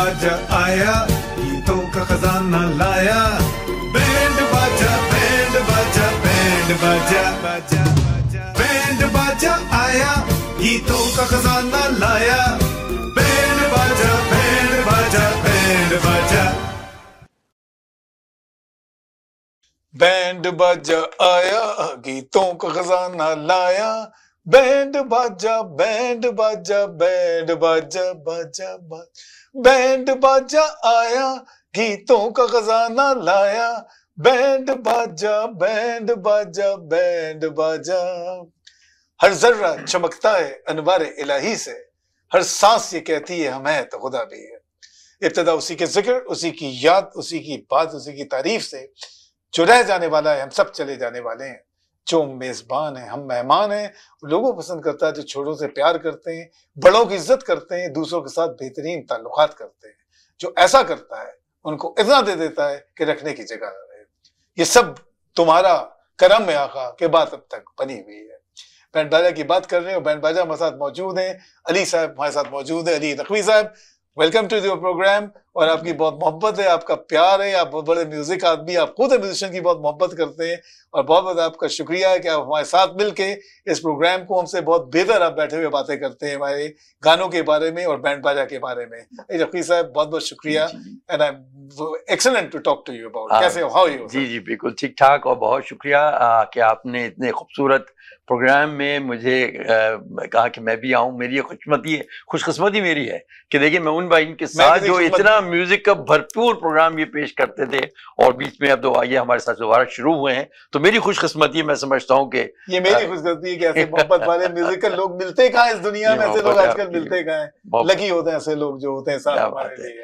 बाजा आया गीतों का खजाना लाया बैंड बाजा बैंड बाजा बैंड बाजा बाजा बैंड बाजा आया गीतों का खजाना लाया बैंड बाजा बैंड बाजा बैंड बाजा बैंड बाजा आया गीतों का खजाना लाया बैंड बाजा बैंड बाजा बैंड बाजा बाजा बाजा बैंड बाजा आया गीतों का खजाना लाया बैंड बाजा बैंड बाजा बैंड बाजा हर जर्रा चमकता है अनवार इलाही से हर सांस ये कहती है हम है तो खुदा भी है इब्तदा उसी के जिक्र उसी की याद उसी की बात उसी की तारीफ से जो रह जाने वाला है हम सब चले जाने वाले हैं जो मेजबान है हम मेहमान हैं लोगों पसंद करता है जो तो छोटों से प्यार करते हैं बड़ों की इज्जत करते हैं दूसरों के साथ बेहतरीन ताल्लुक करते हैं जो ऐसा करता है उनको इतना दे देता है कि रखने की जगह ना रहे ये सब तुम्हारा करम है आका के बात अब तक बनी हुई है बैंड बाजा की बात कर रहे हो बैंड बाजा हमारे साथ मौजूद है अली साहब हमारे साथ मौजूद है अली नकवी साहब वेलकम टू योर प्रोग्राम और आपकी बहुत मोहब्बत है आपका प्यार है आप बहुत बड़े म्यूजिक आदमी आप खुद म्यूजिशियन की बहुत मोहब्बत करते हैं और बहुत बहुत आपका शुक्रिया है कि आप हमारे साथ मिलके इस प्रोग्राम को हमसे बहुत बेहतर आप बैठे हुए बातें करते हैं हमारे गानों के बारे में और बैंड बाजा के बारे में रफी साहब बहुत बहुत शुक्रिया and I excellent to talk to you about कैसे हाउ यू जी जी बिल्कुल ठीक ठाक और बहुत शुक्रिया कि आपने इतने खूबसूरत प्रोग्राम में मुझे आ, कहा कि मैं भी आऊं मेरी खुशमती है खुशकस्मती मेरी है कि देखिए मैं उन भाई इनके साथ जो इतना म्यूजिक का भरपूर प्रोग्राम ये पेश करते थे और बीच में अब तो आइए हमारे साथ दोबारा शुरू हुए हैं तो मेरी खुशकस्मती मैं समझता हूँ कि ये मेरी खुशकस्मती है कि ऐसे वाले म्यूजिकल लोग मिलते कहा इस दुनिया में ऐसे लोग आजकल मिलते कहा लकी होते हैं ऐसे लोग जो होते हैं साथ हमारे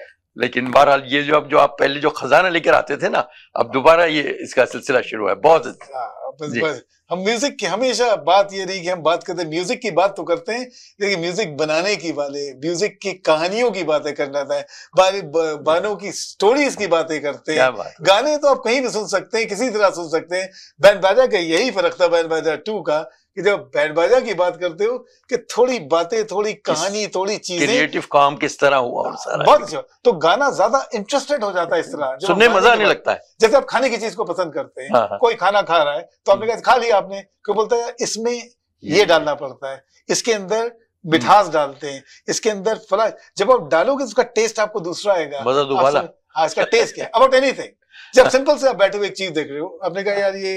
लेकिन बहरहाल ये जो अब जो आप पहले जो खजाना लेकर आते थे ना अब दोबारा ये इसका सिलसिला शुरू है बहुत हाँ, बस बस हम म्यूजिक की हमेशा बात ये रही कि हम बात करते हैं म्यूजिक की बात तो करते हैं लेकिन म्यूजिक बनाने की वाले म्यूजिक की कहानियों की बातें करना था बारे बानों की स्टोरीज की बातें करते हैं गाने तो आप कहीं भी सुन सकते हैं किसी तरह सुन सकते हैं बैंड बाजा का यही फर्क था बैंड बाजा टू का कि जब बैंड बाजा की बात करते हो कि थोड़ी बातें थोड़ी कहानी थोड़ी चीजें क्रिएटिव काम किस तरह हुआ और सारा बहुत अच्छा तो गाना ज्यादा इंटरेस्टेड हो जाता है इस तरह सुनने मजा नहीं लगता है जैसे आप खाने की चीज को पसंद करते हैं हाँ, हाँ। कोई खाना खा रहा है तो आपने कहा खा लिया आपने क्यों बोलता है इसमें ये डालना पड़ता है इसके अंदर मिठास डालते हैं इसके अंदर फला जब आप डालोगे तो उसका टेस्ट आपको दूसरा आएगा मजा दुबाला तो हाँ इसका टेस्ट क्या अबाउट एनीथिंग जब सिंपल से आप बैठे हुए एक चीज देख रहे हो आपने कहा यार ये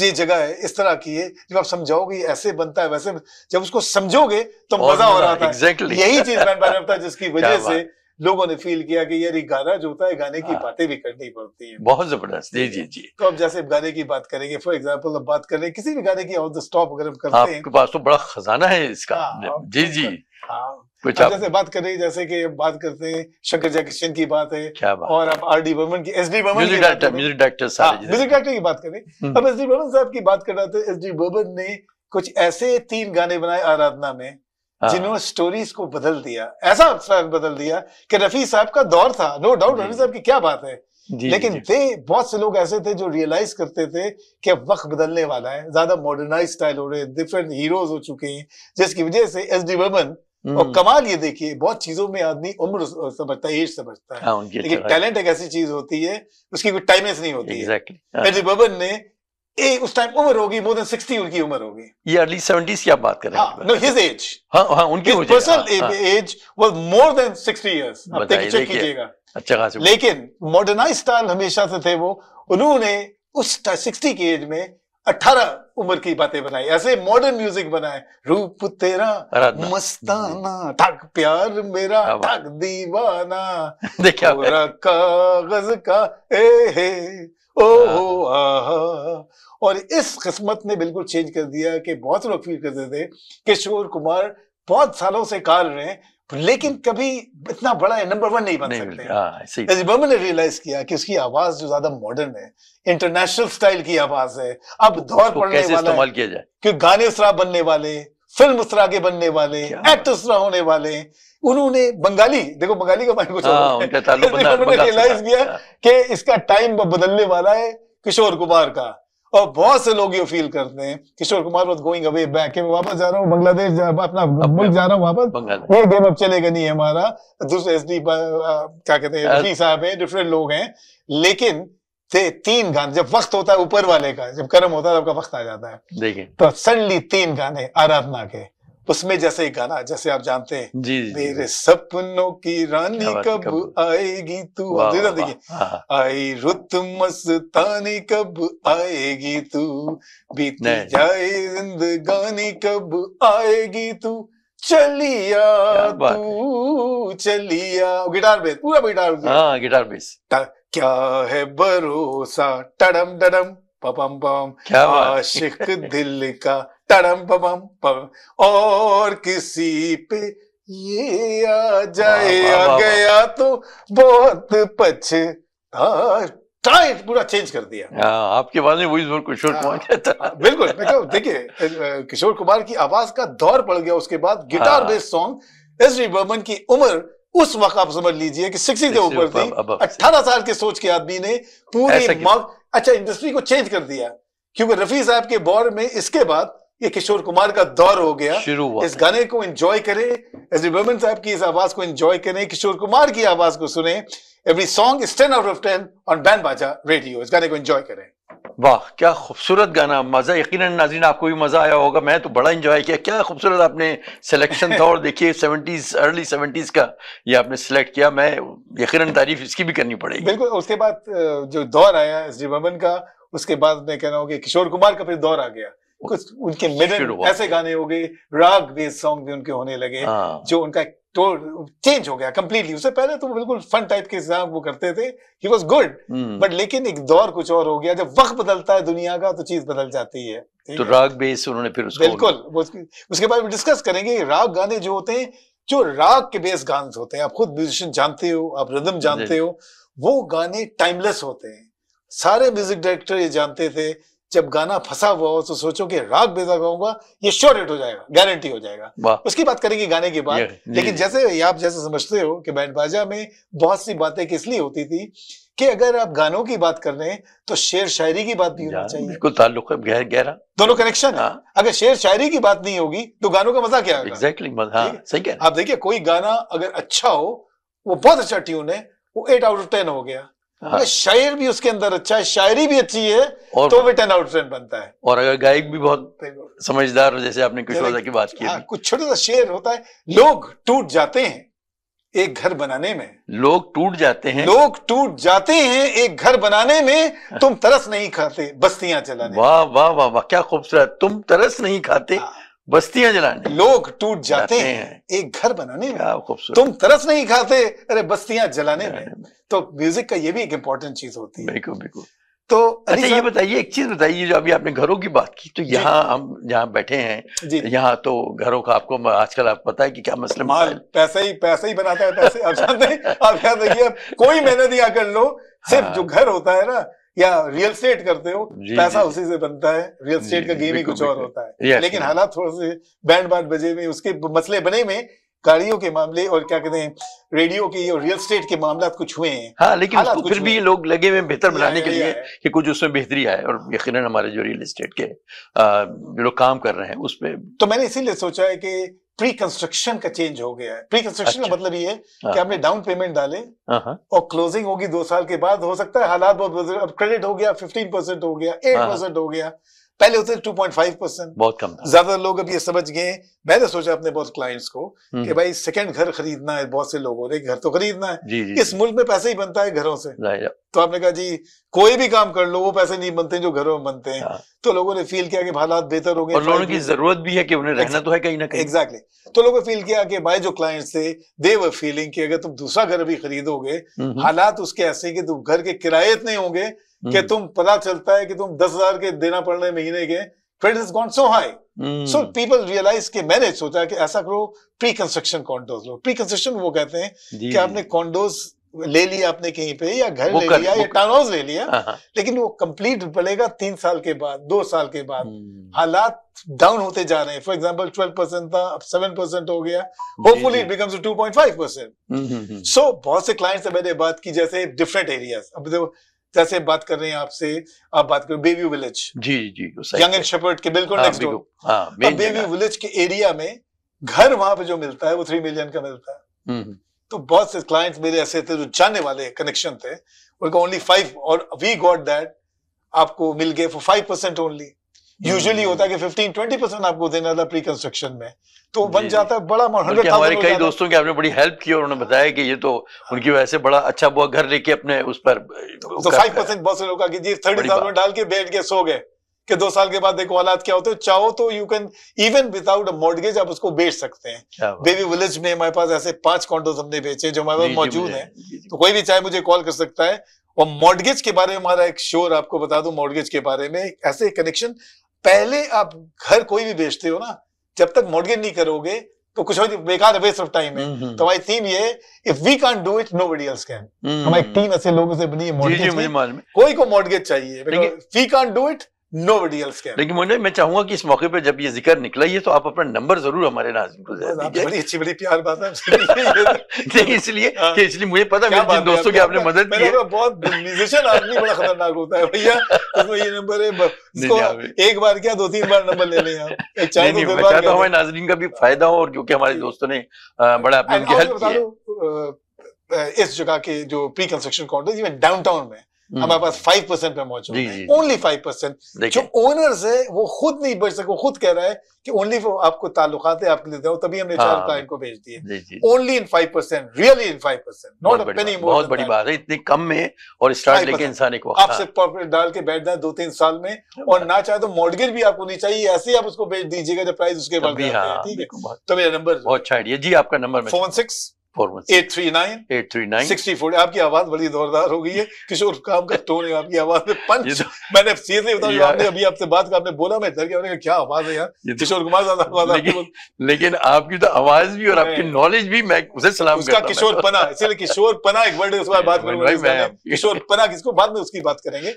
ये जगह है इस तरह की है जब आप समझाओगे ऐसे बनता है वैसे जब उसको समझोगे तो मजा हो रहा था exactly. यही चीज मैन बताया जिसकी वजह से लोगों ने फील किया कि यार ये गाना जो होता है गाने की हाँ। बातें भी करनी पड़ती है बहुत जबरदस्त जी जी जी तो अब जैसे गाने की बात करेंगे फॉर एग्जाम्पल अब बात करें किसी भी गाने की ऑन द स्टॉप अगर हम करते हैं आपके पास तो बड़ा खजाना है इसका हाँ, जी जी हाँ कुछ जैसे बात करें जैसे कि बात करते हैं शंकर जयकिशन की बात है क्या बात और अब आर डी बर्मन की S D Burman music director music director साहब म्यूजिक हाँ, डायरेक्टर की बात करें हम्म। अब एस डी बर्मन साहब की बात कर रहा था एस डी बर्मन ने कुछ ऐसे तीन गाने बनाए आराधना में हाँ। जिन्होंने स्टोरीज को बदल दिया ऐसा बदल दिया कि रफी साहब का दौर था नो डाउट रफी साहब की क्या बात है जी, लेकिन जी, दे बहुत से लोग ऐसे थे जो रियलाइज करते थे कि अब वक्त बदलने वाला है ज्यादा मॉडर्नाइज स्टाइल हो रहे हैं डिफरेंट हीरोज हो चुके हैं जिसकी वजह से एस डी बर्मन और कमाल ये देखिए बहुत चीजों में आदमी उम्र समझता है एज समझता है हाँ, लेकिन टैलेंट अच्छा एक ऐसी चीज होती है उसकी कोई टाइमेस नहीं होती है एस डी बर्मन ने ए, उस टाइम उम्र होगी मोर देन सिक्सटी उनकी उम्र होगी ये अर्ली सेवेंटीज की आप बात करें नो हिज एज हाँ उनकी personal age was more than sixty years check कीजिएगा अच्छा खासा लेकिन मॉडर्नाइज स्टाइल हमेशा से थे वो उन्होंने उस सिक्सटी की एज में अठारह उम्र की बातें बनाई ऐसे मॉडर्न म्यूजिक बनाए रूप तेरा मस्ताना ठग प्यार मेरा ठग दीवाना देखा कागज का ए हे हाँ। ओ आहा और इस किस्मत ने बिल्कुल चेंज कर दिया कि बहुत लोग फील करते थे किशोर कुमार बहुत सालों से कार रहे हैं लेकिन हम्म। कभी इतना बड़ा नंबर वन नहीं बन नहीं सकते एजिबम हाँ, ने रियलाइज किया कि उसकी आवाज जो ज्यादा मॉडर्न है इंटरनेशनल स्टाइल की आवाज है अब दौर पड़ने वाला किया जाए क्योंकि गाने उसरा बनने वाले फिल्म उसरा के बनने वाले एक्ट उसरा होने वाले उन्होंने बंगाली देखो बंगाली का मायने कुछ रियलाइज हाँ, किया कि इसका टाइम बदलने वाला है किशोर कुमार का और बहुत से लोग ये फील करते हैं Kishore Kumar was going away back मैं वापस जा रहा हूँ बांग्लादेश अपना मुल्क जा रहा हूँ वापस ये गेम अब चलेगा नहीं हमारा दूसरे एस डी क्या कहते हैं रफी साहब है डिफरेंट लोग हैं लेकिन थे तीन गाने जब वक्त होता है ऊपर वाले का जब कर्म होता है आपका वक्त आ जाता है तो सडनली तीन गाने आराधना के उसमें जैसे एक गाना जैसे आप जानते हैं जी, जी, मेरे जी, सपनों की रानी कब, कब आएगी तू देखिए हाँ, हाँ। आई रुत मस्तानी कब आएगी तू बीत जाए जिंदगानी कब आएगी तू चलिया तू चलिया गिटार बेस पूरा गिटार हाँ गिटार बेस क्या है भरोसा टडम डडम पपम पम आशिक दिल का तड़म पम पम और किसी पे ये आ जाए आ, गया तो बहुत पछ टाइट पूरा चेंज कर दिया आ, आपकी आवाज में वही जोर किशोर कुमार का बिल्कुल देखिए किशोर कुमार की आवाज का दौर पड़ गया उसके बाद guitar based song S D Burman की उम्र उस वक्त आप समझ लीजिए कि सिक्सटी के ऊपर थी अट्ठारह साल के सोच के आदमी ने पूरी अच्छा इंडस्ट्री को चेंज कर दिया क्योंकि रफी साहब के बॉर में इसके बाद ये किशोर कुमार का दौर हो गया शुरू हुआ इस गाने को एंजॉय करें एजरी बर्मन साहब की इस आवाज को एंजॉय करें किशोर कुमार की आवाज को सुने every song is ten out of ten on band बाजा रेडियो इस गाने को एंजॉय करें वाह क्या खूबसूरत गाना मज़ा यकीन नाजीन आपको भी मज़ा आया होगा मैं तो बड़ा इंजॉय किया क्या खूबसूरत आपने सिलेक्शन था और देखिए सेवेंटीज़ अर्ली सेवेंटीज़ का ये आपने सिलेक्ट किया मैं यकीन तारीफ इसकी भी करनी पड़ेगी बिल्कुल उसके बाद जो दौर आया एस डी बर्मन का उसके बाद मैं कह रहा हूँ कि किशोर कुमार का फिर दौर आ गया कुछ उनके मिडन ऐसे गाने हो गए राग बेस सॉन्ग भी उनके होने लगे हाँ। जो उनका तो चेंज हो गया कंप्लीटली उससे पहले तो बिल्कुल फन टाइप के हिसाब वो करते थे ही वॉज गुड बट लेकिन एक दौर कुछ और हो गया जब वक्त बदलता है दुनिया का तो चीज बदल जाती है तो राग बेस उन्होंने फिर उसको बिल्कुल उसके बाद डिस्कस करेंगे राग गाने जो होते हैं जो राग के बेस गाने होते हैं आप खुद म्यूजिशियन जानते हो आप रिदम जानते हो वो गाने टाइमलेस होते हैं सारे म्यूजिक डायरेक्टर ये जानते थे जब गाना फंसा हुआ हो तो सोचो कि राग बेजा गाऊंगा ये श्योर हिट हो जाएगा गारंटी हो जाएगा उसकी बात करेंगे गाने की बात लेकिन जैसे आप जैसे समझते हो कि बैंड बाजा में बहुत सी बातें किस लिए होती थी कि अगर आप गानों की बात कर रहे हैं तो शेर शायरी की बात भी होना चाहिए बिल्कुल ताल्लुक है गहर गहरा दोनों कनेक्शन है हाँ। अगर शेर शायरी की बात नहीं होगी तो गानों का मजा क्या होगा एग्जैक्टली मजा हाँ, सही है आप देखिए कोई गाना अगर अच्छा हो वो बहुत अच्छा ट्यून है वो एट आउट ऑफ टेन हो गया हाँ। शायर भी उसके अंदर अच्छा है शायरी भी अच्छी है और तो भी टेन आउट बनता है और अगर गायक भी बहुत समझदार जैसे आपने कुछ की बात की हाँ, कुछ छोटा सा शेर होता है लोग टूट जाते हैं एक घर बनाने में लोग टूट जाते हैं लोग टूट जाते हैं एक घर बनाने में तुम तरस नहीं खाते बस्तियां चलाने वाह वाह वाह वाह क्या खूबसूरत तुम तरस नहीं खाते हाँ। बस्तियां जलाने लोग टूट जाते हैं एक घर बनाने में तुम तरस नहीं खाते अरे बस्तियां जलाने में तो म्यूजिक का ये भी एक इंपॉर्टेंट चीज होती है बिल्कुल बिल्कुल तो अच्छा ये बताइए एक चीज बताइए जो अभी आपने घरों की बात की तो यहाँ हम यहाँ बैठे हैं यहाँ तो घरों का आपको आजकल आप पता है कि क्या मसला माल पैसा ही पैसा ही बनाता है पैसे आप जानते हैं आप याद रखिए कोई मेहनत ही कर लो सिर्फ जो हाँ। घर होता है ना या रियल स्टेट करते हो पैसा उसी से बनता है रियल स्टेट का गेम ही कुछ और होता है लेकिन हालात थोड़े से बैंड बैंड बजे में उसके मसले बने में गाड़ियों के मामले और क्या कहते हैं रेडियो के और रियल स्टेट के मामला कुछ हुए हैं हाँ लेकिन उसको फिर भी लोग लगे हुए बेहतर बनाने के लिए कि कुछ उसमें बेहतरी आए और यकीन हमारे जो रियल स्टेट के जो लोग काम कर रहे हैं उसमें तो मैंने इसीलिए सोचा है कि प्री कंस्ट्रक्शन का चेंज हो गया है प्री कंस्ट्रक्शन अच्छा। का मतलब ये है कि आपने डाउन पेमेंट डाले हाँ, हाँ। और क्लोजिंग होगी दो साल के बाद हो सकता है हालात बहुत अब क्रेडिट हो गया फिफ्टीन परसेंट हो गया एट परसेंट हाँ, हो गया पहले होते टू पॉइंट फाइव परसेंट बहुत कम ज्यादा लोग अब ये समझ गए मैंने सोचा अपने बहुत क्लाइंट्स को हम्म। कि भाई सेकंड घर खरीदना है बहुत से लोगों ने घर तो खरीदना है जी, जी, इस मुल्क में पैसे ही बनता है घरों से तो आपने कहा जी कोई भी काम कर लो वो पैसे नहीं बनते जो घरों में बनते हैं हाँ। तो लोगों ने फील किया कि हालात बेहतर हो गए लोगों की जरूरत भी है कि उन्हें रहना तो है कहीं ना कहीं एग्जैक्टली तो लोगों ने फील किया कि भाई जो क्लाइंट्स थे दे व फीलिंग की अगर तुम दूसरा घर भी खरीदोगे हम्म, हम्म। हालात उसके ऐसे कि तुम घर के किराए इतने होंगे Hmm. कि तुम पता चलता है कि तुम दस हजार के देना पड़ रहे महीने के credit is gone so high so people realise के मैंने सोचा कि ऐसा करो प्री कंस्ट्रक्शन कॉन्डोज लो प्री कंस्ट्रक्शन वो कहते हैं कि आपने कॉन्डोज ले लिया आपने कहीं पे या घर ले लिया या हाँ, टाउन हाउस ले लिया लेकिन वो कंप्लीट पड़ेगा तीन साल के बाद दो साल के बाद hmm. हालात डाउन होते जा रहे हैं फॉर एग्जाम्पल ट्वेल्व परसेंट था अब सेवन परसेंट हो गया hopefully it becomes two point five percent so बहुत से क्लाइंट्स से मैंने बात की जैसे डिफरेंट एरियाज अब देखो जैसे बात कर रहे हैं आपसे आप बात कर बेबी विलेज जी जी यंग एंड शपर्ट के बिल्कुल नेक्स्ट बेबी विलेज के एरिया में घर वहां पे जो मिलता है वो थ्री मिलियन का मिलता है हम्म, हम्म। तो बहुत से क्लाइंट्स मेरे ऐसे थे जो जाने वाले कनेक्शन थे उनका ओनली फाइव और वी गॉट दैट आपको मिल गए for five percent only usually होता है हम्म। कि फिफ्टीन ट्वेंटी परसेंट आपको देना था प्री कंस्ट्रक्शन में तो बन जाता है बड़ा हमारे तो कई दोस्तों की आपने बड़ी हेल्प की और उन्होंने बताया कि ये तो उनकी वजह से बड़ा अच्छा बुआ घर लेके अपने उस पर फाइव परसेंट बहुत से लोग डाल के बैठ के सो गए कि दो साल के बाद देखो हालात क्या होते हैं चाहो तो you can even without a आप उसको बेच सकते हैं बेबी विलेज में हमारे पास ऐसे पांच कॉन्डोज हमने बेचे जो हमारे पास मौजूद है तो कोई भी चाहे मुझे कॉल कर सकता है और मॉडगेज के बारे में हमारा एक शोर आपको बता दू मॉडगेज के बारे में ऐसे कनेक्शन पहले आप घर कोई भी बेचते हो ना जब तक मॉडगेज नहीं करोगे तो कुछ बेकार वेस्ट ऑफ टाइम है हम्म, हम्म। तो हमारी थीम ये if we can do it no nobody else can हमारी टीम हम्म। ऐसे लोगों से बनी है मॉडगेज कोई को मॉडगेज चाहिए we can't do it nobody else लेकिन मोइन मैं चाहूंगा कि इस मौके पर जब ये जिक्र निकला ये तो आप अपना नंबर जरूर हमारे नाजिम को अच्छी बड़ी प्यार बात है इसलिए हाँ। इसलिए मुझे पता है जिन दोस्तों की आपने मदद की बहुत म्यूजिशियन आदमी बड़ा खतरनाक होता है भैया ये नंबर है एक बार क्या दो तीन बार नंबर ले लें आप नहीं तो मैं चाहता नाजरीन का भी फायदा हो और हमारे दोस्तों ने बड़ा अपने इस जगह के जो प्री कंस्ट्रक्शन में हमारे हम्म। पास फाइव परसेंट पे मौजूद है ओनली फाइव परसेंट जो ओनर्स है वो खुद नहीं बच सके वो खुद कह रहा है कि ओनली आपको ताल्लुकात है आपके लिए तभी हमने चार क्लाइंट हाँ, को भेज दिए only in five percent really in five percent not penny more बहुत बड़ी बात है इतने कम में और स्टार्ट लेके इंसान एक आपसे प्रॉफिट हाँ। डाल के बैठ जाए दो तीन साल में और ना चाहे तो मॉडगेज भी आपको नहीं चाहिए ऐसे ही आप उसको भेज दीजिएगा जब प्राइस उसके बाद हाँ, ठीक है तो मेरा नंबर बहुत अच्छा आइडिया जी आपका नंबर फोन सिक्स आपकी आवाज बड़ी जोरदार हो गई है किशोर काम का टोन है आपकी आवाज में पंच तो- मैंने नहीं बताया आपने अभी आपसे बात कर आपने बोला मैं डर गया क्या आवाज है यार तो- किशोर कुमार ज्यादा आवाज लेकिन, लेकिन आपकी तो आवाज भी और आपकी नॉलेज भी मैं उसे सलाम उसका किशोर तो- पना इसलिए किशोर पना एक वर्ड उसके बाद बात करूंगा किशोर पना किसको बाद में उसकी बात करेंगे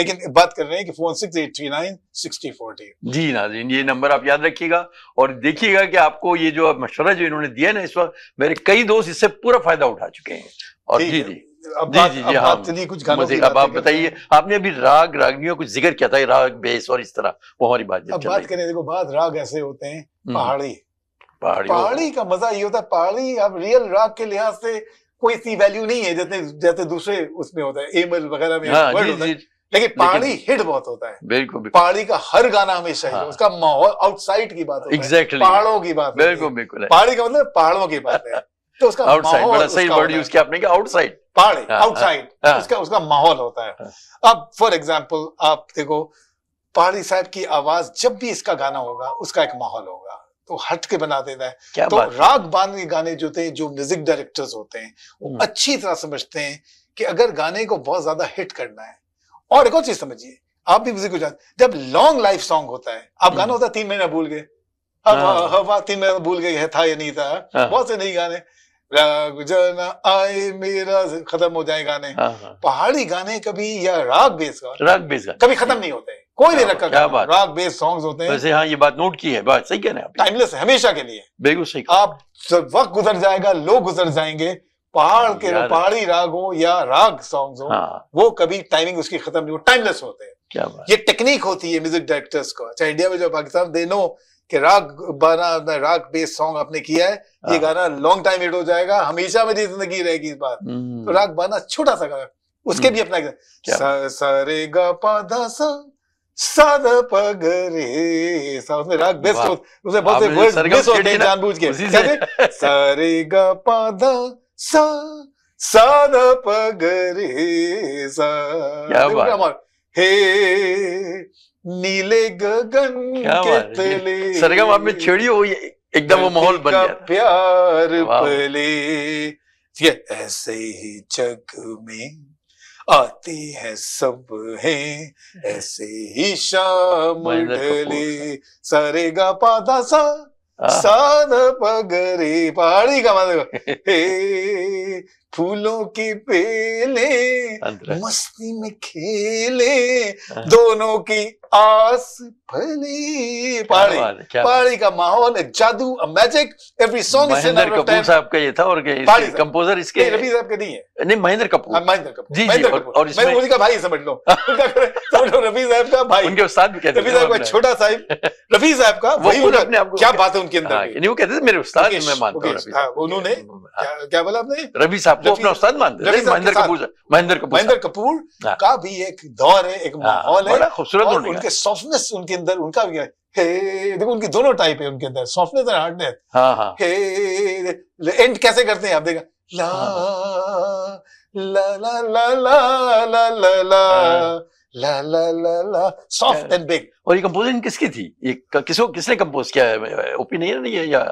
लेकिन बात कर रहे हैं कि phone six eight three nine sixty forty जी नाजीन ये नंबर आप याद रखिएगा और देखिएगा कि आपको ये जो मशवरा जो इन्होंने दिया ना इस वक्त मेरे कई दोस्त दोस्त इससे पूरा फायदा उठा चुके हैं और जी जी अब जी जी जी हाँ चलिए कुछ गानों की अब आप बताइए आपने अभी राग रागनियों कुछ जिक्र किया था राग बेस और इस तरह वो हमारी बात अब बात करें देखो बात राग ऐसे होते हैं हम्म। पहाड़ी पहाड़ी पहाड़ी का मजा ये होता है पहाड़ी अब रियल राग के लिहाज से कोई सी वैल्यू नहीं है जितने जैसे दूसरे उसमें होता है एमल वगैरह में हाँ, वर्ड होता है लेकिन पहाड़ी हिट बहुत होता है बिल्कुल पहाड़ी का हर गाना हमेशा हाँ। उसका माहौल आउटसाइड की बात होता है पहाड़ों की बात बिल्कुल बिल्कुल पहाड़ी का मतलब पहाड़ों की बात है तो उसका आउटसाइड बड़ा सही वर्ड यूज किया आपने कि आउटसाइड पहाड़ी आउटसाइड उसका उसका माहौल होता है हाँ। अब फॉर आप देखो पहाड़ी साहब की आवाज जब भी इसका गाना होगा उसका एक माहौल होगा तो हट के बना देता है क्या तो राग बांध के गाने जो होते हैं जो म्यूजिक डायरेक्टर्स होते हैं वो हाँ। अच्छी तरह समझते हैं कि अगर गाने को बहुत ज्यादा हिट करना है और एक और चीज समझिए आप भी म्यूजिक जब लॉन्ग लाइफ सॉन्ग होता है आप हाँ। गाना होता है तीन महीना भूल गए अब हवा तीन महीना भूल गए है था या नहीं था बहुत से नहीं गाने राग जाना आए मेरा खत्म हो जाए गाने हाँ, हाँ। पहाड़ी गाने कभी या राग बेस राग बेस कभी खत्म नहीं होते कोई नहीं रखा क्या बात राग बेस सॉन्ग होते हैं वैसे हाँ ये बात नोट की है बात सही कहना रहे टाइमलेस हमेशा के लिए बिल्कुल सही आप वक्त गुजर जाएगा लोग गुजर जाएंगे पहाड़ के पहाड़ी राग हो या राग सॉन्ग हो हाँ। वो कभी टाइमिंग उसकी खत्म नहीं हो टाइमलेस होते हैं क्या बात? ये टेक्निक होती है म्यूजिक डायरेक्टर्स को अच्छा इंडिया में जो पाकिस्तान दे नो कि राग बाना राग बेस सॉन्ग आपने किया है ये हाँ। गाना लॉन्ग टाइम हिट हो जाएगा हमेशा मेरी जिंदगी रहेगी इस बार तो राग बाना छोटा सा गाना उसके हम्म। भी अपना सरे गा पा दा सा सा के गा हे नीले गगन के तले सरगम आप में छेड़ी हो एकदम वो माहौल बन गया प्यार पले ये ऐसे ही जग में आती है सब है ऐसे ही शाम ढले सारे गा पादा सा साध पगरे पहाड़ी का मतलब हे फूलों की पेले मस्ती में खेले हाँ। दोनों की आस फली पहाड़ी पहाड़ी का माहौल है जादू uh magic every song Mahendra Kapoor साहब का ये था और कंपोजर इसके रफी साहब के नहीं है नहीं महेंद्र कपूर हाँ, महेंद्र कपूर जी महेंद्र कपूर और इसमें उन्हीं का भाई समझ लो समझ रफी साहब का भाई उनके उस्ताद भी कहते रफी साहब का छोटा साहब रफी साहब का वही अपने आप क्या बात है उनके अंदर हाँ, वो कहते थे मेरे उस्ताद मैं मानता हूं उन्होंने क्या बोला आपने रफी साहब उस्ताद मानते महेंद्र कपूर महेंद्र कपूर महेंद्र हाँ। कपूर का भी एक दौर है एक हाँ, माहौल है खूबसूरत उनके सॉफ्टनेस उनके अंदर उनका भी हे देखो उनकी दोनों टाइप है उनके अंदर सॉफ्टनेस और हार्डनेस हाँ हाँ हे एंड कैसे करते हैं आप देखा हाँ, ला ला ला ला ला ला ला ला ला ला ला सॉफ्ट एंड बिग और ये कंपोजिशन किसकी थी ये किसको किसने कंपोज किया है ओपी नहीं है या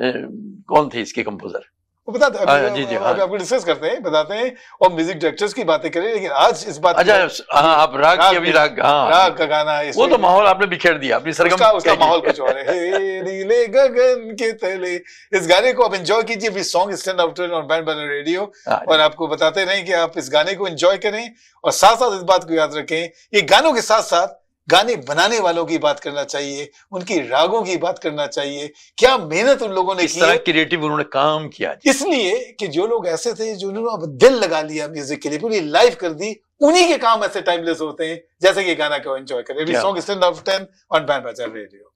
कौन थे इसके कंपोजर वो हाँ, जी जी हाँ। आपको डिस्कस करते हैं बताते हैं और म्यूजिक डायरेक्टर्स की बातें करें लेकिन आज इस बात अच्छा हाँ आप राग की राग हाँ राग का गाना है वो तो माहौल आपने बिखेर दिया अपनी सरगम उसका, उसका माहौल कुछ और है नीले गगन के तले इस गाने को आप एंजॉय कीजिए song stand out on band radio और आपको बताते रहे कि आप इस गाने को एंजॉय करें और साथ साथ इस बात को याद रखें ये गानों के साथ साथ गाने बनाने वालों की बात करना चाहिए उनकी रागों की बात करना चाहिए क्या मेहनत उन लोगों ने की क्रिएटिव उन्होंने काम किया इसलिए कि जो लोग ऐसे थे जो उन्होंने अब दिल लगा लिया म्यूजिक के लिए पूरी लाइफ कर दी उन्हीं के काम ऐसे टाइमलेस होते हैं जैसे कि गाना को एंजॉय करें song stand of ten on band बाजार रेडियो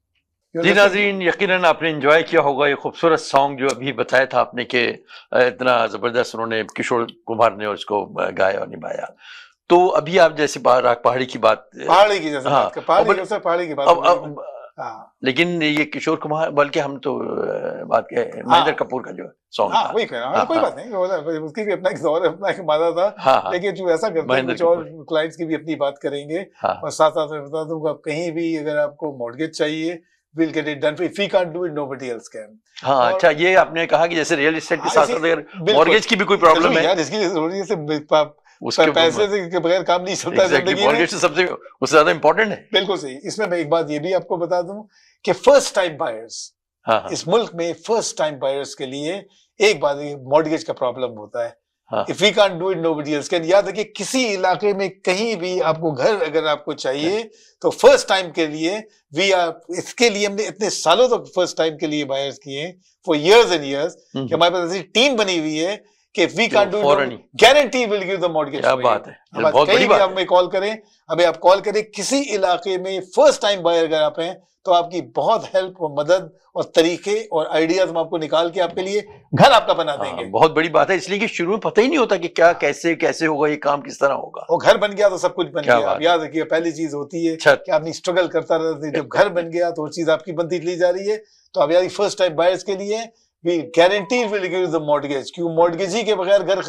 जी नाजीन यकीनन आपने इन्जॉय किया होगा ये खूबसूरत सॉन्ग जो अभी बताया था आपने कि इतना ज़बरदस्त उन्होंने किशोर कुमार ने उसको गाया और निभाया तो अभी आप जैसे पहाड़ी की बात पहाड़ी की जैसे हाँ, पहाड़ी पहाड़ी की बात अब, अब, हाँ। लेकिन ये किशोर कुमार बल्कि हम तो बात हाँ। महेंद्र हाँ। कपूर का जो सॉन्ग हाँ, वही कह रहा हूँ हाँ, कोई हाँ। बात नहीं तो उसकी भी अपना एक दौर अपना एक मादा था हाँ, लेकिन जो ऐसा करते हैं कुछ और क्लाइंट्स की भी अपनी बात करेंगे और साथ साथ मैं बता दूंगा आप कहीं भी अगर आपको मॉडगेज चाहिए we'll get it done if we can't do it nobody else can हाँ अच्छा ये आपने कहा कि जैसे रियल एस्टेट के साथ साथ अगर मॉर्गेज की भी कोई प्रॉब्लम है यार इसकी जरूरी है उसके पैसे बगैर काम नहीं चलता exactly, तो सबसे उससे ज्यादा इंपॉर्टेंट है बिल्कुल सही इसमें मैं एक बात ये भी आपको बता दूं कि फर्स्ट टाइम बायर्स इस मुल्क में फर्स्ट टाइम बायर्स के लिए एक बात मॉडगेज का प्रॉब्लम होता है if we do it else can याद रखिए किसी इलाके में कहीं भी आपको घर अगर आपको चाहिए तो फर्स्ट टाइम के लिए वी आर इसके लिए हमने इतने सालों तक फर्स्ट टाइम के लिए बायर्स किए फॉर इयर्स एंड इयर्स कि हम्म। हमारे पास ऐसी टीम बनी हुई है कि we can do guarantee will give the mortgage क्या बात है बहुत बड़ी बात हमें कॉल करें हमें आप कॉल करें किसी इलाके में फर्स्ट टाइम बायर अगर आप हैं तो आपकी बहुत हेल्प और मदद और तरीके और आइडियाज हम आपको निकाल के आपके लिए घर आपका बना हाँ, देंगे आ, बहुत बड़ी बात है इसलिए कि शुरू में पता ही नहीं होता कि क्या कैसे कैसे होगा ये काम किस तरह होगा और घर बन गया तो सब कुछ बन गया आप याद रखिए पहली चीज होती है कि आदमी स्ट्रगल करता रहता है जब घर बन गया तो वो चीज आपकी बनती चली जा रही है तो आप याद फर्स्ट टाइम बायर्स के लिए वी गारंटी विल लिखी हुई मॉर्गेज क्यों मॉर्गेज ही के बगैर घर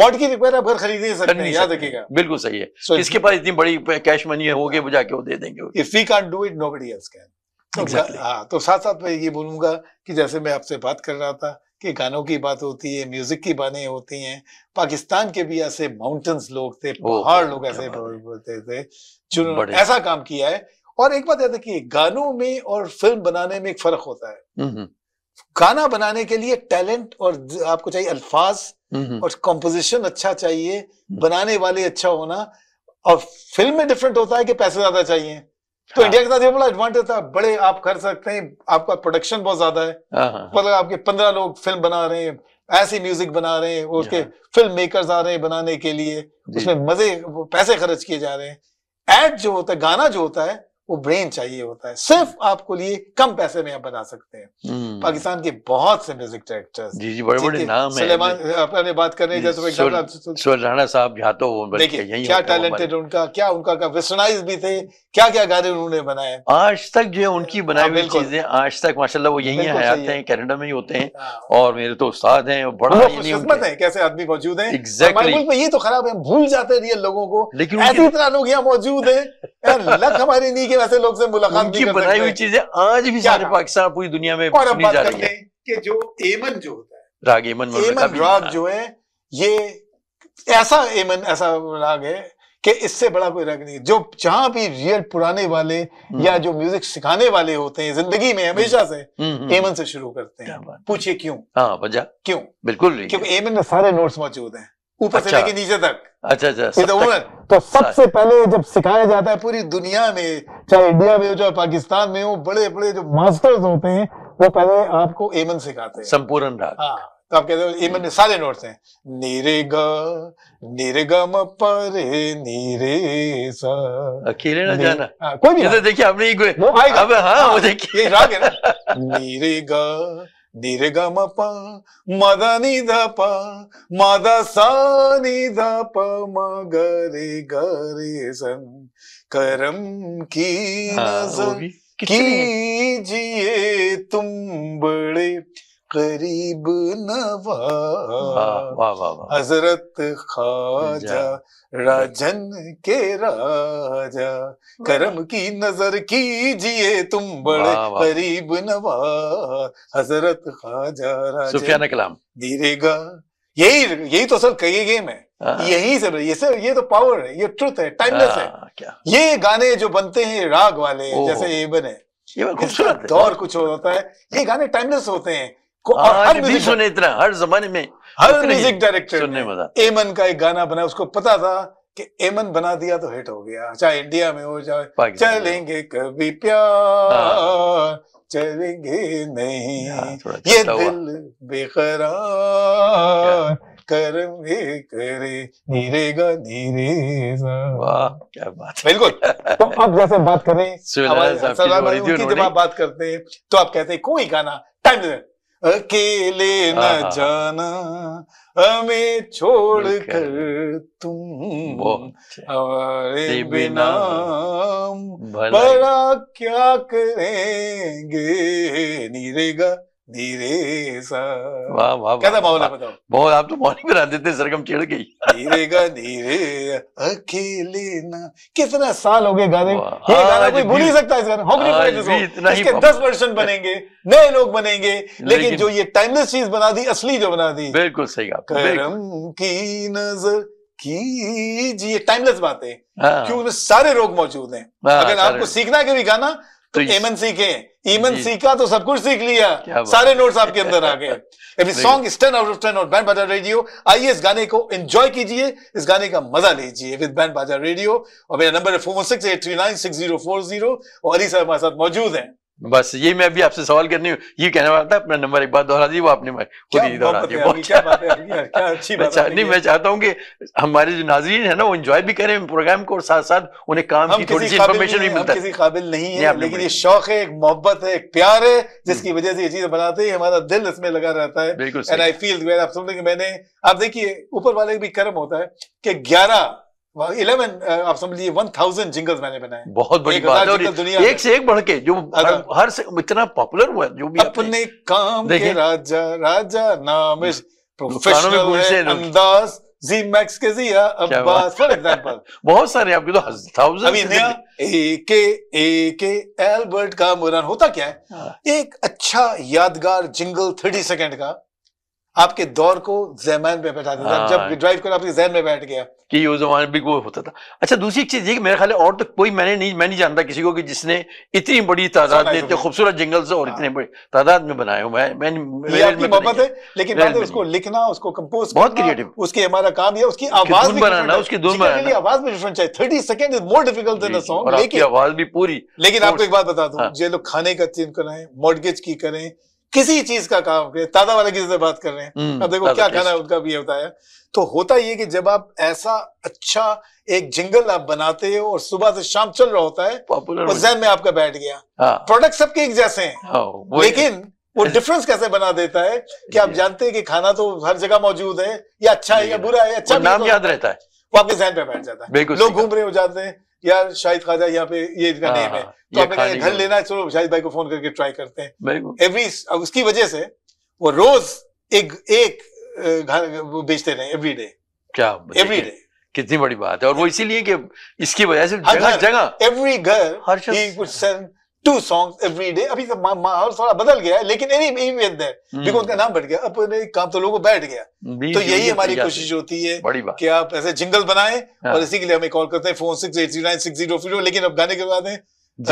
मॉर्गेज के बगैर आप घर खरीद नहीं सकते याद रखिएगा बिल्कुल सही है so इसके पास इतनी बड़ी कैश मनी है होगी वो जाके वो दे देंगे if we can't do it nobody else can हाँ तो साथ साथ मैं ये बोलूंगा कि जैसे मैं आपसे बात कर रहा था कि गानों की बात होती है म्यूजिक की बातें होती हैं पाकिस्तान के भी ऐसे माउंटेन्स लोग थे पहाड़ लोग ऐसे बोलते थे जिन्होंने ऐसा काम किया है और एक बात याद रखिए गानों में और फिल्म बनाने में एक फर्क होता है हम्म, हम्म। गाना बनाने के लिए टैलेंट और आपको चाहिए अल्फाज और कॉम्पोजिशन अच्छा चाहिए हम्म। बनाने वाले अच्छा होना और फिल्म में डिफरेंट होता है कि पैसे ज्यादा चाहिए तो हाँ। इंडिया के साथ ये बड़ा एडवांटेज था बड़े आप कर सकते हैं आपका प्रोडक्शन बहुत ज्यादा है हाँ, हाँ, हाँ। मतलब आपके पंद्रह लोग फिल्म बना रहे हैं ऐसी म्यूजिक बना रहे हैं उसके फिल्म मेकर्स आ रहे हैं बनाने के लिए उसमें मजे पैसे खर्च किए जा रहे हैं एड जो होता है गाना जो होता है वो ब्रेन चाहिए होता है सिर्फ आपको लिए कम पैसे में आप बना सकते हैं हम्म। पाकिस्तान के बहुत से म्यूजिक डायरेक्टर्स जी जी बड़े बड़े नाम सलेमान अपने बात करने जैसे राणा साहब यहाँ तो क्या टैलेंटेड उनका क्या उनका का वेस्टर्नाइज भी थे क्या क्या गाने उन्होंने बनाए आज तक जो उनकी बनाई हाँ, हुई चीजें आज तक माशाल्लाह वो यही आते हैं कनाडा में ही होते हैं हाँ। और मेरे तो उस्ताद हैं बड़ा है कैसे आदमी मौजूद है एग्जैक्टली मुल्क में ये तो खराब है भूल जाते हैं रियल लोगों को लेकिन इतना लोग यहाँ मौजूद है लक हमारी नहीं लेकिन ऐसे लोग से मुलाकात की बनाई हुई चीजें आज भी सारे पाकिस्तान पूरी दुनिया में और बात करते हैं कि जो एमन जो होता है राग एमन एमन राग जो है ये ऐसा एमन ऐसा राग है कि इससे बड़ा कोई रंग नहीं जो जहां भी रियल पुराने वाले हम्म। या जो म्यूजिक सिखाने वाले होते हैं जिंदगी में हमेशा से एमन हम्म, हम्म, से शुरू करते हैं पूछिए क्यों हाँ वजह क्यों बिल्कुल क्योंकि एमन में सारे नोट्स मौजूद हैं ऊपर अच्छा, से लेके नीचे तक अच्छा अच्छा तो सबसे पहले जब सिखाया जाता है पूरी दुनिया में चाहे इंडिया में हो चाहे पाकिस्तान में हो बड़े बड़े जो मास्टर्स होते हैं वो पहले आपको एमन सिखाते हैं संपूर्ण राग हाँ, तो आप कहते हो एमन ने सारे नोट्स हैं नीरे ग नीरे ग म प नीरे सा अकेले ना जाना हाँ, कोई तो नहीं देखिए आपने ये अब हाँ मुझे हाँ, ये राग है ना नीरे ग निर्गम प मद निध प मद सा निध प मगरे गे सन करम की हाँ, नजर कीजिए तुम बड़े करीब नवा हजरत खाजा राजन के राजा करम की नजर कीजिए तुम बड़े करीब नवा हजरत खाजा राजन कलाम धीरेगा यही यही तो सर कही गेम है हाँ। यही सब ये सर ये तो पावर है ये ट्रुथ है टाइमलेस है हाँ, क्या? ये गाने जो बनते हैं राग वाले जैसे ये बने ये दौर कुछ होता है ये गाने टाइमलेस होते हैं इतना हर जमाने में हर म्यूजिक डायरेक्टर सुनने एमन का एक गाना बना उसको पता था कि एमन बना दिया तो हिट हो गया चाहे इंडिया में हो चाहे चलेंगे कभी प्यार हाँ। चलेंगे नहीं हाँ, ये दिल बेकरार कर्म भी करे वाह क्या बात बिल्कुल तो आप जैसे बात करें सलाम की जब आप बात करते हैं तो आप कहते हैं कोई गाना टाइम अकेले न जाना हमें छोड़ कर तुम हमारे बिना भला क्या करेंगे नीरेगा धीरे सा वाह वाह कैसा बहुत आप तो बना देते सरगम गई धीरे धीरे अकेले ना कितना साल हो गए गाने ये गाना कोई भूल ही सकता इस गाना नहीं इसके दस वर्षन बनेंगे नए लोग बनेंगे लेकिन जो ये टाइमलेस चीज बना दी असली जो बना दी बिल्कुल सही करम की नजर कीजिए टाइमलेस बातें हाँ। क्योंकि सारे रोग मौजूद हैं हाँ, अगर आपको सीखना है कभी गाना तो एमन सीखे इमन सीखा तो सब कुछ सीख लिया सारे नोट्स आपके अंदर आ गए song stun out of stun और बैंड बाजा रेडियो आइए इस गाने को एंजॉय कीजिए इस गाने का मजा लीजिए विद बैंड बाजा रेडियो और मेरा नंबर है four four six six eight three nine zero zero और अली साहब हमारे साथ मौजूद हैं बस ये मैं अभी आपसे सवाल करनी हूँ ये कहने वाला था अपना नंबर एक बार दोहरा दी वो आपने खुद ही दोहरा दिया अच्छी बात है नहीं मैं चाहता हूँ कि हमारे जो नाजरीन है ना वो एंजॉय भी करें प्रोग्राम को और साथ साथ उन्हें काम की थोड़ी सी इन्फॉर्मेशन भी मिलता है काबिल नहीं है लेकिन ये शौक है एक मोहब्बत है एक प्यार है जिसकी हम्म। वजह से ये चीज बनाते ही हमारा दिल इसमें लगा रहता है बिल्कुल आई फील आप समझते मैंने आप देखिए ऊपर वाले भी कर्म होता है कि ग्यारह इलेवन uh, आप समझ वन थाउजेंड जिंगल्स मैंने बनाए बहुत बड़ी बात है दुनिया एक से एक बढ़ के जो हर, हर से इतना पॉपुलर हुआ जो भी अपने काम के राजा राजा नाम प्रोफेशनल अंदाज जी मैक्स के अब्बास फॉर एग्जांपल बहुत सारे आपके तो थाउजेंड अभी एल्बर्ट का मुरान होता क्या है हाँ। एक अच्छा यादगार जिंगल थर्टी सेकेंड का आपके दौर को जहमान में बैठा देता जब ड्राइव हाँ। कर आपके जहन में बैठ गया कि वो जमाने भी वो होता था अच्छा दूसरी एक चीज़ ये कि मेरा ख्याल और तो कोई मैंने नहीं मैं नहीं जानता किसी को कि जिसने इतनी बड़ी तादाद में इतने खूबसूरत जंगल्स और इतने हाँ। बड़ी तादाद में बनाए हो मैं मैंने मैं तो मोहब्बत है लेकिन उसको लिखना उसको कंपोज बहुत क्रिएटिव उसकी हमारा काम है उसकी आवाज बनाना उसकी धुन बनाना आवाज में डिफरेंट चाहिए thirty second is more difficult than song लेकिन आवाज भी पूरी लेकिन आपको एक बात बता दू जो हाँ। लोग खाने का चीन करें मॉडगेज की करें किसी चीज का काम करे तादा वाले किसी से बात कर रहे हैं हम्म, अब देखो क्या खाना है उनका भी बताया तो होता ये कि जब आप ऐसा अच्छा एक जिंगल आप बनाते हो और सुबह से शाम चल रहा होता है और जहन में आपका बैठ गया प्रोडक्ट हाँ। सबके एक जैसे हैं हाँ, लेकिन वो डिफरेंस कैसे बना देता है कि आप जानते हैं कि खाना तो हर जगह मौजूद है या अच्छा है या बुरा है अच्छा नाम तो याद रहता है वो आपके जहन पे बैठ जाता है लोग घूम रहे हो जाते हैं यार शाहिद खाजा यहाँ पे ये इसका नेम हाँ, है हाँ, तो आपने कहा घर लेना है चलो शाहिद भाई को फोन करके ट्राई करते हैं एवरी उसकी वजह से वो रोज एक एक घर बेचते रहे एवरी डे क्या एवरी डे कितनी बड़ी बात है और वो इसीलिए कि इसकी वजह से जगह जगह एवरी घर send to song every day अभी माहौल थोड़ा बदल गया है लेकिन एनी बिकॉज हम्म। उनका नाम बढ़ गया अब काम तो लोगों बैठ गया तो यही हमारी कोशिश होती है कि आप ऐसे जिंगल बनाए हाँ। और इसी के लिए हमें कॉल करते हैं phone six eight zero nine six zero zero लेकिन अब गाने के बाद है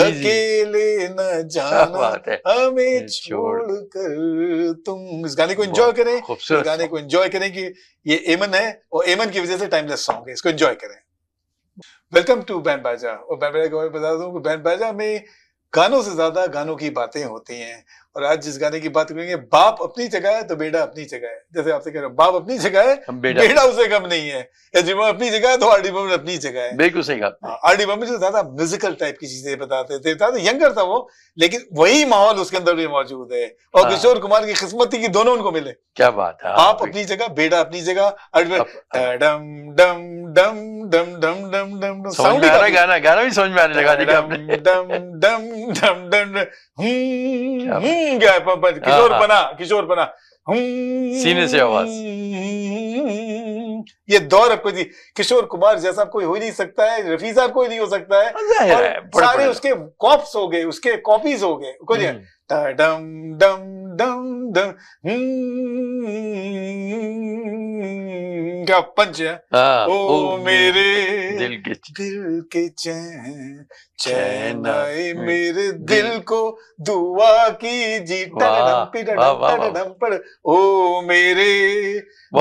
अकेले न जाना हमें छोड़ कर तुम इस गाने को एंजॉय करें इस गाने को एंजॉय करें कि ये एमन है और एमन की वजह से टाइमलेस सॉन्ग है इसको एंजॉय करें वेलकम टू बैंड बाजा और बैंड बाजा को मैं बता दूं कि बैंड बाजा में गानों से ज्यादा गानों की बातें होती हैं और आज जिस गाने की बात करेंगे बाप अपनी जगह है तो बेटा अपनी जगह है जैसे आपसे कह रहे हूँ बाप अपनी जगह है बेटा, बेटा उसे कम नहीं है या एजिमन अपनी जगह है तो आर डी बमन अपनी जगह है बिल्कुल सही बात आर डी बमन जो ज्यादा म्यूजिकल टाइप की चीजें बताते थे ज्यादा यंगर था वो लेकिन वही माहौल उसके अंदर भी मौजूद है और किशोर कुमार की किस्मत थी कि दोनों उनको मिले क्या बात है बाप अपनी जगह बेटा अपनी जगह डम डम डम डम डम डम डम साउंड गाना गाना भी समझ में आने लगा डम डम डम डम डम हम्म किशोर बना हाँ, हाँ। किशोर बना सीने से आवाज ये दौर अब कोई किशोर कुमार जैसा कोई हो नहीं सकता है रफी साहब कोई नहीं हो सकता है, है सारे उसके कॉप्स हो गए उसके कॉपीज हो गए डम डम डम क्या पंच ओ, मेरे दिल के दिल के चैन चैन मेरे दिल को दुआ की जी पिड़म पर ओ मेरे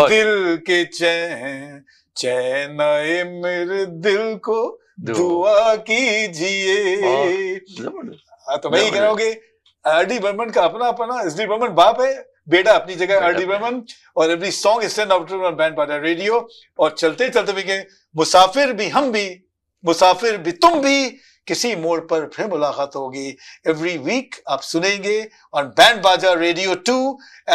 दिल के चैन चैन आए मेरे दिल को दुआ जिए तो वही करोगे आर डी बर्मन का अपना अपना एस डी बर्मन बाप है बेटा अपनी जगह आर डी बर्मन और every song stand after band by radio और चलते चलते भी मुसाफिर भी हम भी मुसाफिर भी तुम भी किसी मोड़ पर फिर मुलाकात होगी एवरी वीक आप सुनेंगे और बैंड बाजा रेडियो टू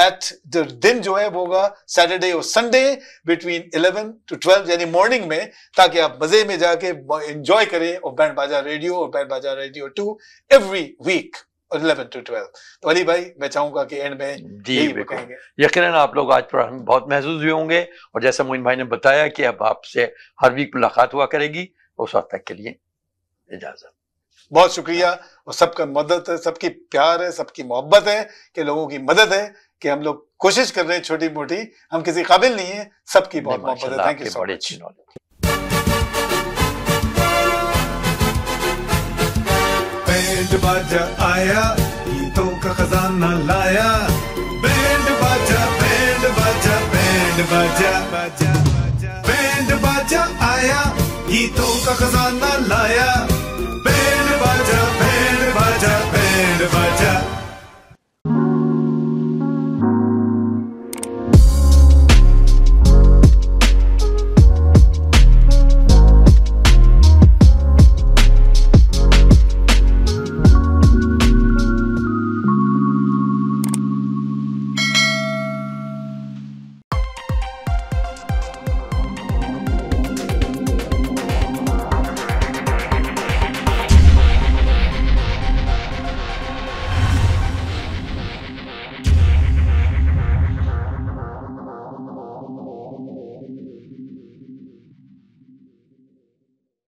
एट द दिन जो है वो होगा सैटरडे और संडे बिटवीन 11 टू 12 यानी मॉर्निंग में ताकि आप मजे में जाके एंजॉय करें और बैंड बाजा रेडियो और बैंड बाजा radio too every week too तो अली भाई मैं चाहूंगा कि एंड में जी यकीन आप लोग आज बहुत महसूस हुए होंगे और जैसा मोइन भाई ने बताया कि अब आपसे हर वीक मुलाकात हुआ करेगी उस वक्त तक के लिए इजाजत बहुत शुक्रिया और सबका मदद है सबकी प्यार है सबकी मोहब्बत है कि लोगों की मदद है कि हम लोग कोशिश कर रहे हैं छोटी मोटी हम किसी काबिल नहीं है सबकी बहुत मोहब्बत है थैंक यू बैंड बाजा आया गीतों का खजाना लाया बैंड बाजा बैंड बाजा बैंड बाजा बाजा बैंड बाजा आया गीतों का खजाना लाया